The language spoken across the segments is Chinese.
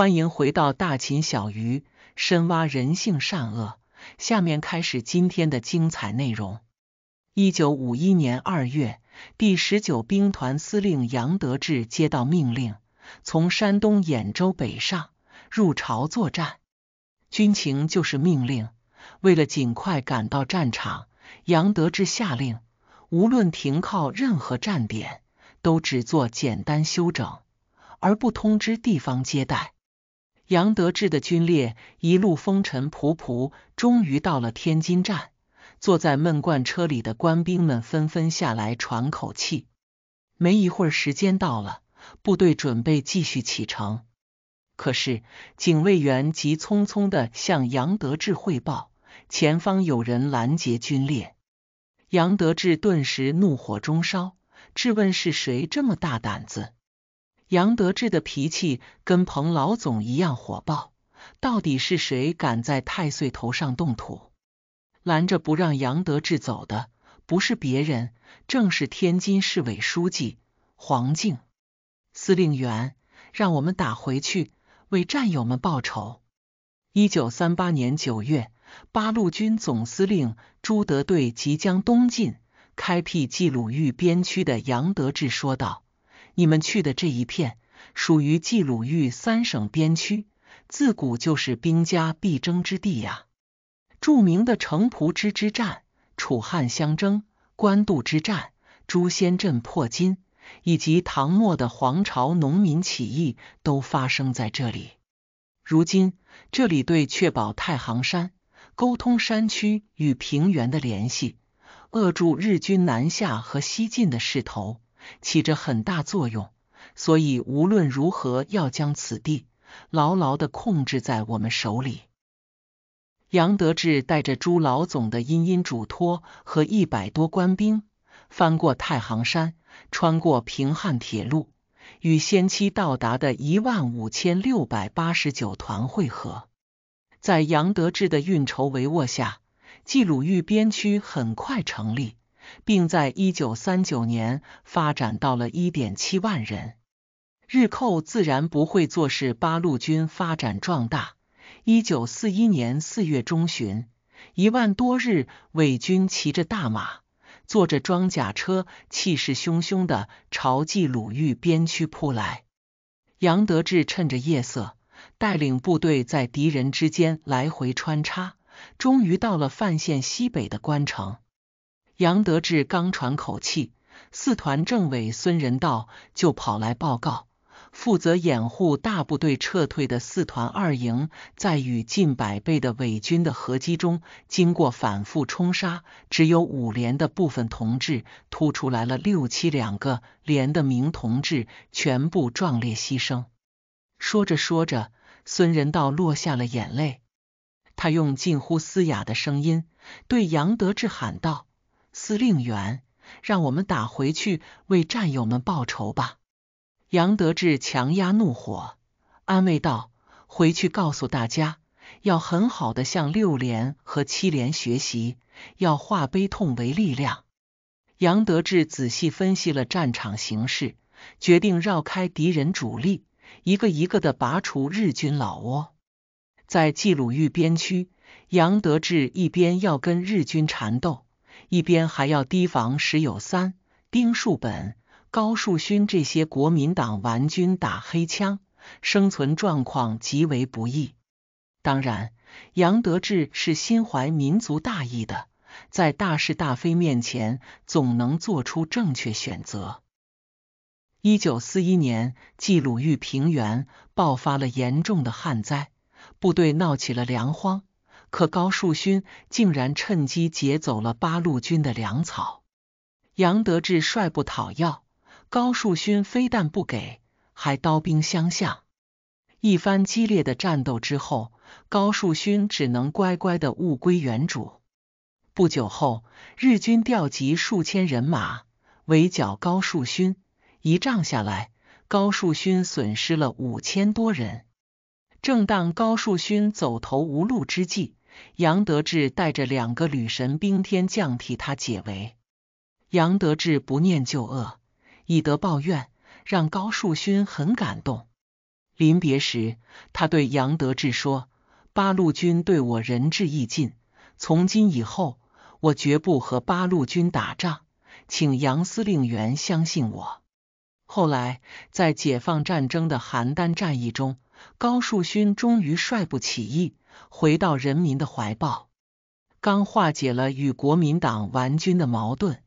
欢迎回到大秦小鱼，深挖人性善恶。下面开始今天的精彩内容。一九五一年二月，第十九兵团司令杨德志接到命令，从山东兖州北上入朝作战。军情就是命令，为了尽快赶到战场，杨德志下令，无论停靠任何站点，都只做简单休整，而不通知地方接待。杨德志的军列一路风尘仆仆，终于到了天津站。坐在闷罐车里的官兵们纷纷下来喘口气。没一会儿，时间到了，部队准备继续启程。可是，警卫员急匆匆的向杨德志汇报，前方有人拦截军列。杨德志顿时怒火中烧，质问是谁这么大胆子。杨德志的脾气跟彭老总一样火爆，到底是谁敢在太岁头上动土？拦着不让杨德志走的不是别人，正是天津市委书记黄敬。司令员，让我们打回去，为战友们报仇！一九三八年九月，八路军总司令朱德对即将东进开辟冀鲁豫边区的杨德志说道。你们去的这一片属于冀鲁豫三省边区，自古就是兵家必争之地呀。著名的城濮之战、楚汉相争、官渡之战、朱仙镇破金，以及唐末的黄巢农民起义，都发生在这里。如今，这里对确保太行山、沟通山区与平原的联系，扼住日军南下和西进的势头。起着很大作用，所以无论如何要将此地牢牢的控制在我们手里。杨德志带着朱老总的殷殷嘱托和一百多官兵，翻过太行山，穿过平汉铁路，与先期到达的一万五千六百八十九团会合。在杨德志的运筹帷幄下，冀鲁豫边区很快成立。并在一九三九年发展到了一点七万人。日寇自然不会坐视八路军发展壮大。一九四一年四月中旬，一万多日伪军骑着大马，坐着装甲车，气势汹汹的朝冀鲁豫边区扑来。杨得志趁着夜色，带领部队在敌人之间来回穿插，终于到了范县西北的关城。杨德志刚喘口气，四团政委孙仁道就跑来报告：负责掩护大部队撤退的四团二营，在与近百倍的伪军的合击中，经过反复冲杀，只有五连的部分同志突出来了，六七两个连的名同志全部壮烈牺牲。说着说着，孙仁道落下了眼泪，他用近乎嘶哑的声音对杨德志喊道。司令员，让我们打回去，为战友们报仇吧！杨德志强压怒火，安慰道：“回去告诉大家，要很好的向六连和七连学习，要化悲痛为力量。”杨德志仔细分析了战场形势，决定绕开敌人主力，一个一个的拔除日军老窝。在冀鲁豫边区，杨德志一边要跟日军缠斗。一边还要提防石友三、丁树本、高树勋这些国民党顽军打黑枪，生存状况极为不易。当然，杨德志是心怀民族大义的，在大是大非面前总能做出正确选择。一九四一年，冀鲁豫平原爆发了严重的旱灾，部队闹起了粮荒。可高树勋竟然趁机劫走了八路军的粮草。杨德志率部讨要，高树勋非但不给，还刀兵相向。一番激烈的战斗之后，高树勋只能乖乖的物归原主。不久后，日军调集数千人马围剿高树勋，一仗下来，高树勋损失了五千多人。正当高树勋走投无路之际，杨德志带着两个旅神兵天将替他解围。杨德志不念旧恶，以德报怨，让高树勋很感动。临别时，他对杨德志说：“八路军对我仁至义尽，从今以后，我绝不和八路军打仗，请杨司令员相信我。”后来，在解放战争的邯郸战役中。高树勋终于率部起义，回到人民的怀抱。刚化解了与国民党顽军的矛盾，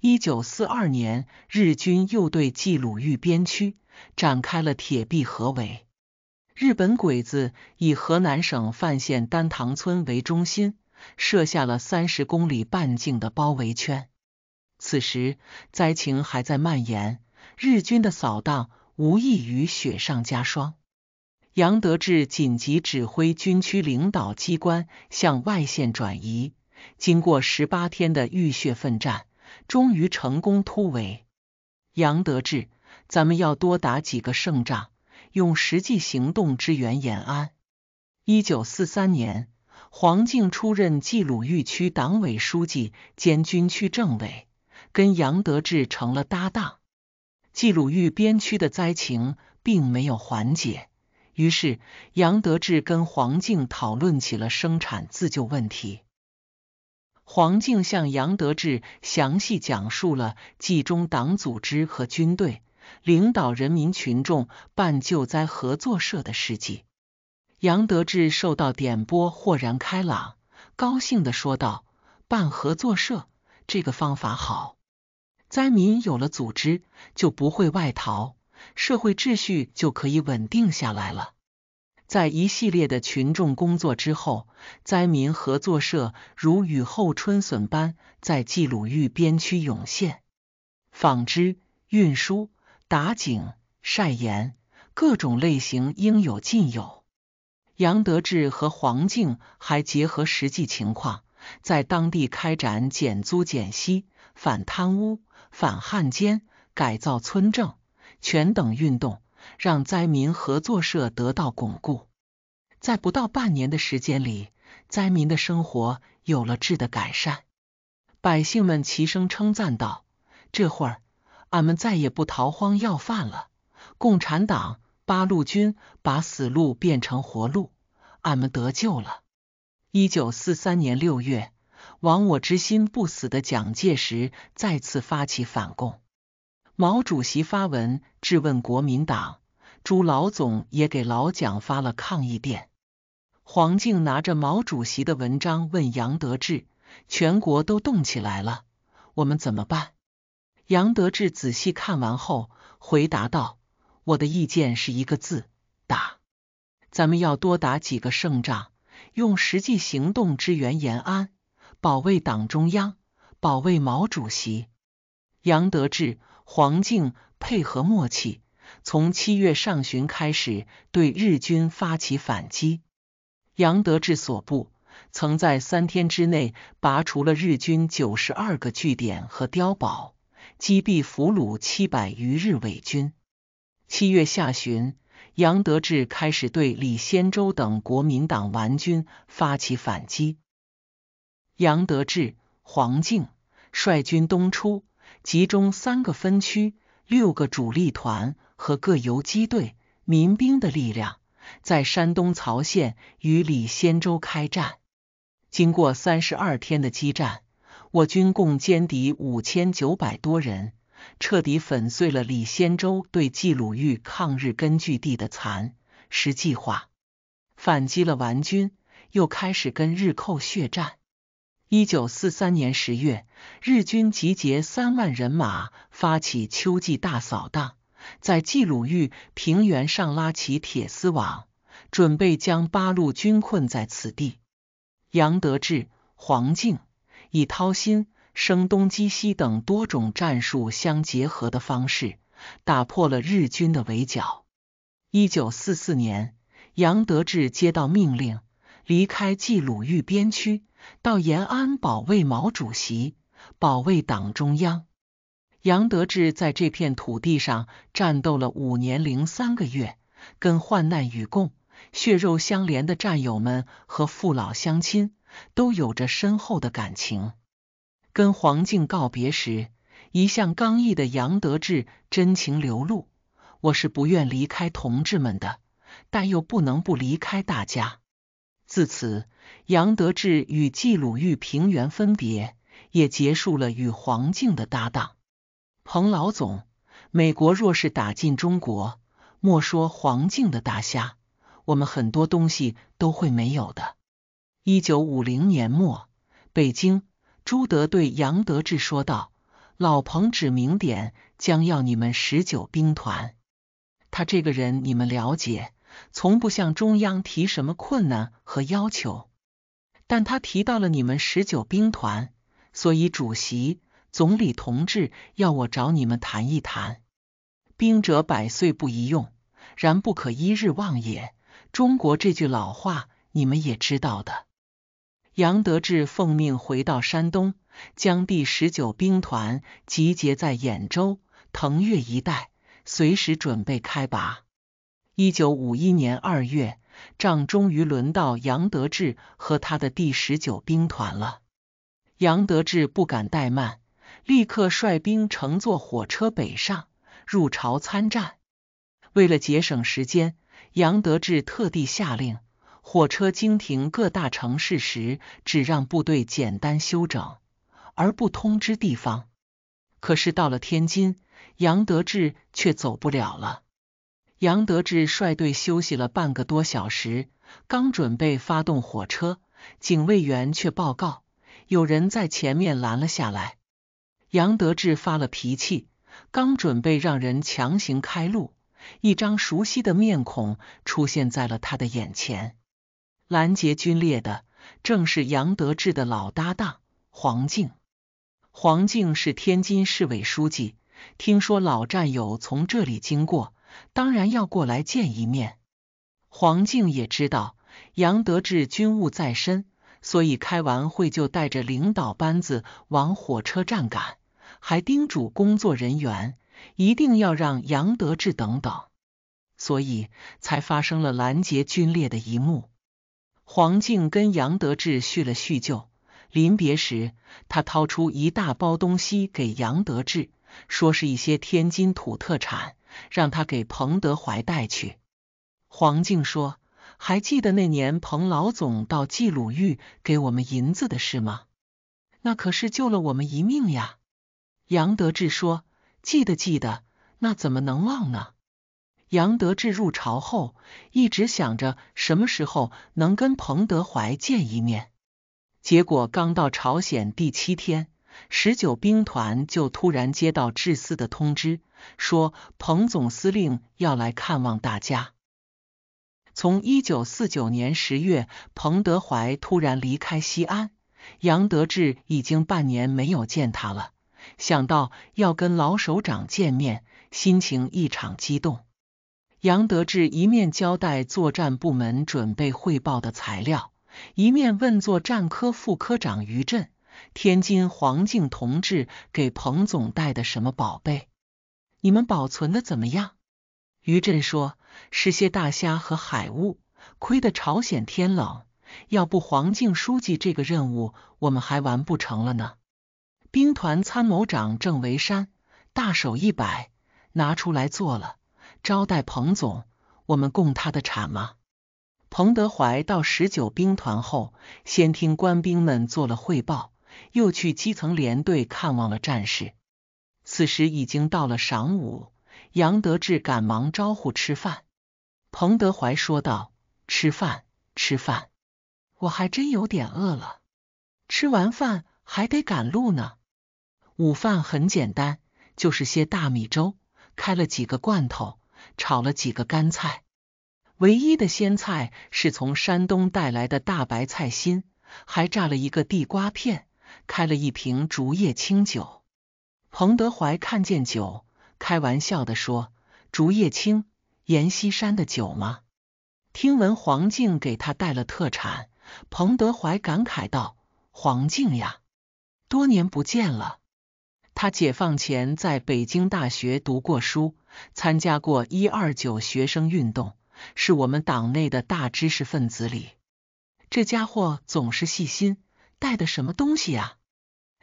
一九四二年，日军又对冀鲁豫边区展开了铁壁合围。日本鬼子以河南省范县丹塘村为中心，设下了三十公里半径的包围圈。此时灾情还在蔓延，日军的扫荡无异于雪上加霜。杨得志紧急指挥军区领导机关向外线转移，经过十八天的浴血奋战，终于成功突围。杨得志，咱们要多打几个胜仗，用实际行动支援延安。一九四三年，黄敬出任冀鲁豫区党委书记兼军区政委，跟杨得志成了搭档。冀鲁豫边区的灾情并没有缓解。于是，杨德志跟黄静讨论起了生产自救问题。黄静向杨德志详细讲述了冀中党组织和军队领导人民群众办救灾合作社的事迹。杨德志受到点拨，豁然开朗，高兴地说道：“办合作社，这个方法好，灾民有了组织，就不会外逃。”社会秩序就可以稳定下来了。在一系列的群众工作之后，灾民合作社如雨后春笋般在冀鲁豫边区涌现。纺织、运输、打井、晒盐，各种类型应有尽有。杨德志和黄静还结合实际情况，在当地开展减租减息、反贪污、反汉奸、改造村政。全等运动让灾民合作社得到巩固，在不到半年的时间里，灾民的生活有了质的改善。百姓们齐声称赞道：“这会儿俺们再也不逃荒要饭了，共产党、八路军把死路变成活路，俺们得救了。”一九四三年六月，亡我之心不死的蒋介石再次发起反共。毛主席发文质问国民党，朱老总也给老蒋发了抗议电。黄敬拿着毛主席的文章问杨德志：“全国都动起来了，我们怎么办？”杨德志仔细看完后回答道：“我的意见是一个字，打！咱们要多打几个胜仗，用实际行动支援延安，保卫党中央，保卫毛主席。”杨德志。黄静配合默契，从七月上旬开始对日军发起反击。杨德志所部曾在三天之内拔除了日军九十二个据点和碉堡，击毙俘虏七百余日伪军。七月下旬，杨德志开始对李先洲等国民党顽军发起反击。杨德志、黄静率军东出。集中三个分区、六个主力团和各游击队、民兵的力量，在山东曹县与李仙洲开战。经过三十二天的激战，我军共歼敌五千九百多人，彻底粉碎了李仙洲对冀鲁豫抗日根据地的蚕食计划，反击了顽军，又开始跟日寇血战。一九四三年十月，日军集结三万人马，发起秋季大扫荡，在冀鲁豫平原上拉起铁丝网，准备将八路军困在此地。杨得志、黄敬以掏心、声东击西等多种战术相结合的方式，打破了日军的围剿。一九四四年，杨得志接到命令，离开冀鲁豫边区。到延安保卫毛主席、保卫党中央，杨德志在这片土地上战斗了五年零三个月，跟患难与共、血肉相连的战友们和父老乡亲都有着深厚的感情。跟黄静告别时，一向刚毅的杨德志真情流露：“我是不愿离开同志们的，但又不能不离开大家。”自此，杨德志与冀鲁豫平原分别，也结束了与黄静的搭档。彭老总，美国若是打进中国，莫说黄静的大虾，我们很多东西都会没有的。一九五零年末，北京，朱德对杨德志说道：“老彭指名点，将要你们十九兵团。他这个人，你们了解。”从不向中央提什么困难和要求，但他提到了你们十九兵团，所以主席、总理同志要我找你们谈一谈。兵者，百岁不一用，然不可一日忘也。中国这句老话，你们也知道的。杨德志奉命回到山东，将第十九兵团集结在兖州、腾越一带，随时准备开拔。一九五一年二月，仗终于轮到杨德志和他的第十九兵团了。杨德志不敢怠慢，立刻率兵乘坐火车北上，入朝参战。为了节省时间，杨德志特地下令，火车经停各大城市时，只让部队简单休整，而不通知地方。可是到了天津，杨德志却走不了了。杨德志率队休息了半个多小时，刚准备发动火车，警卫员却报告有人在前面拦了下来。杨德志发了脾气，刚准备让人强行开路，一张熟悉的面孔出现在了他的眼前。拦截军列的正是杨德志的老搭档黄静。黄静是天津市委书记，听说老战友从这里经过。当然要过来见一面。黄静也知道杨德志军务在身，所以开完会就带着领导班子往火车站赶，还叮嘱工作人员一定要让杨德志等等，所以才发生了拦截军列的一幕。黄静跟杨德志叙了叙旧，临别时他掏出一大包东西给杨德志，说是一些天津土特产。让他给彭德怀带去。黄静说：“还记得那年彭老总到冀鲁豫给我们银子的事吗？那可是救了我们一命呀。”杨德志说：“记得，记得，那怎么能忘呢？”杨德志入朝后，一直想着什么时候能跟彭德怀见一面。结果刚到朝鲜第七天。十九兵团就突然接到致司的通知，说彭总司令要来看望大家。从一九四九年十月，彭德怀突然离开西安，杨德志已经半年没有见他了。想到要跟老首长见面，心情异常激动。杨德志一面交代作战部门准备汇报的材料，一面问作战科副科长于震。天津黄静同志给彭总带的什么宝贝？你们保存的怎么样？于震说：“是些大虾和海物，亏得朝鲜天冷，要不黄静书记这个任务我们还完不成了呢。”兵团参谋长郑维山大手一摆，拿出来做了招待彭总，我们供他的产吗？彭德怀到十九兵团后，先听官兵们做了汇报。又去基层连队看望了战士。此时已经到了晌午，杨德志赶忙招呼吃饭。彭德怀说道：“吃饭，吃饭，我还真有点饿了。吃完饭还得赶路呢。”午饭很简单，就是些大米粥，开了几个罐头，炒了几个干菜。唯一的鲜菜是从山东带来的大白菜心，还炸了一个地瓜片。开了一瓶竹叶青酒，彭德怀看见酒，开玩笑的说：“竹叶青，阎锡山的酒吗？”听闻黄静给他带了特产，彭德怀感慨道：“黄静呀，多年不见了。他解放前在北京大学读过书，参加过一二九学生运动，是我们党内的大知识分子里。这家伙总是细心。”带的什么东西呀？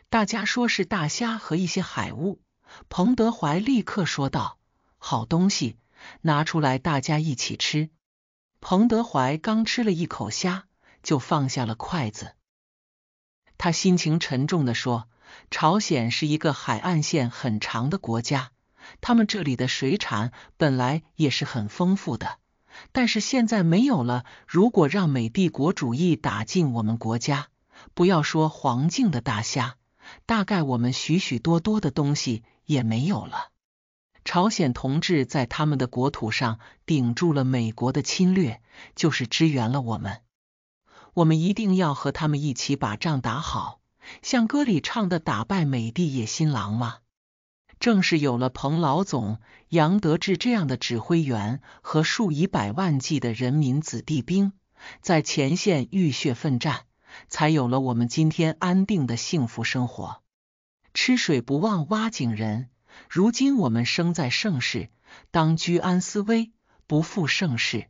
大家说是大虾和一些海物。彭德怀立刻说道：“好东西，拿出来大家一起吃。”彭德怀刚吃了一口虾，就放下了筷子。他心情沉重的说：“朝鲜是一个海岸线很长的国家，他们这里的水产本来也是很丰富的，但是现在没有了。如果让美帝国主义打进我们国家，”不要说黄静的大虾，大概我们许许多多的东西也没有了。朝鲜同志在他们的国土上顶住了美国的侵略，就是支援了我们。我们一定要和他们一起把仗打好，像歌里唱的“打败美帝野心狼”嘛。正是有了彭老总、杨得志这样的指挥员和数以百万计的人民子弟兵，在前线浴血奋战。才有了我们今天安定的幸福生活，吃水不忘挖井人。如今我们生在盛世，当居安思危，不负盛世。